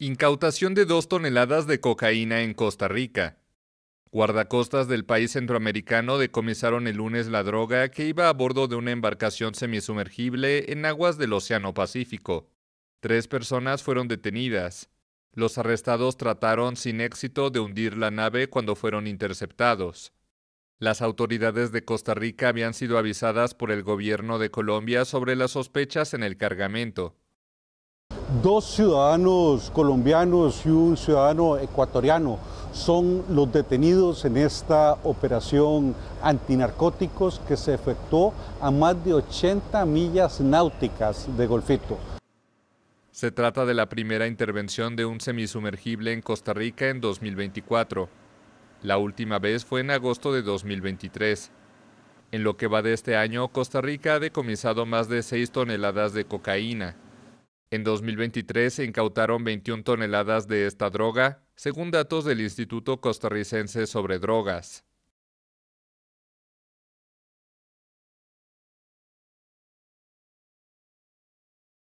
Incautación de dos toneladas de cocaína en Costa Rica. Guardacostas del país centroamericano decomisaron el lunes la droga que iba a bordo de una embarcación semisumergible en aguas del Océano Pacífico. Tres personas fueron detenidas. Los arrestados trataron sin éxito de hundir la nave cuando fueron interceptados. Las autoridades de Costa Rica habían sido avisadas por el gobierno de Colombia sobre las sospechas en el cargamento. Dos ciudadanos colombianos y un ciudadano ecuatoriano son los detenidos en esta operación antinarcóticos que se efectuó a más de 80 millas náuticas de Golfito. Se trata de la primera intervención de un semisumergible en Costa Rica en 2024. La última vez fue en agosto de 2023. En lo que va de este año, Costa Rica ha decomisado más de 6 toneladas de cocaína, en 2023 se incautaron 21 toneladas de esta droga, según datos del Instituto Costarricense sobre Drogas.